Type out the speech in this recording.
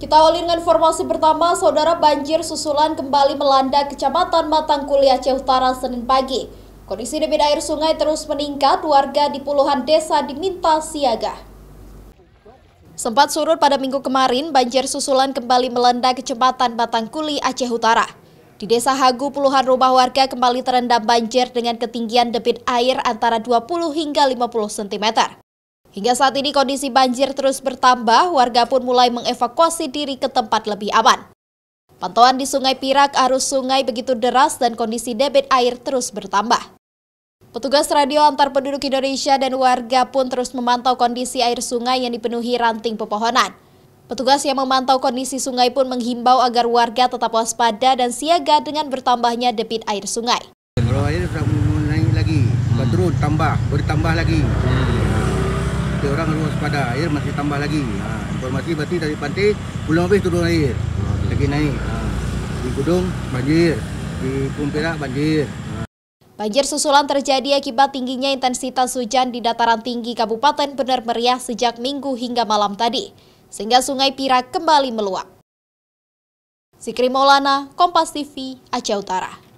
Kita awali dengan informasi pertama, saudara banjir susulan kembali melanda Kecamatan Matangkuli Aceh Utara Senin pagi. Kondisi debit air sungai terus meningkat, warga di puluhan desa diminta siaga. Sempat surut pada minggu kemarin, banjir susulan kembali melanda Kecamatan Batangkuli, Aceh Utara. Di Desa Hagu, puluhan rumah warga kembali terendam banjir dengan ketinggian debit air antara 20 hingga 50 cm. Hingga saat ini kondisi banjir terus bertambah, warga pun mulai mengevakuasi diri ke tempat lebih aman. Pantauan di Sungai Pirak arus sungai begitu deras dan kondisi debit air terus bertambah. Petugas radio antar penduduk Indonesia dan warga pun terus memantau kondisi air sungai yang dipenuhi ranting pepohonan. Petugas yang memantau kondisi sungai pun menghimbau agar warga tetap waspada dan siaga dengan bertambahnya debit air sungai. Kalau air lagi, hmm. terus tambah, bertambah lagi. Hmm orang harus waspada air masih tambah lagi ha, informasi berarti dari pantai belum habis turun air lagi naik ha, di Gudung banjir di Pumpera banjir ha. Banjir susulan terjadi akibat tingginya intensitas hujan di dataran tinggi Kabupaten Benar Meriah sejak minggu hingga malam tadi, sehingga Sungai Pira kembali meluap. Sikri Maulana, Kompas TV, Aceh Utara.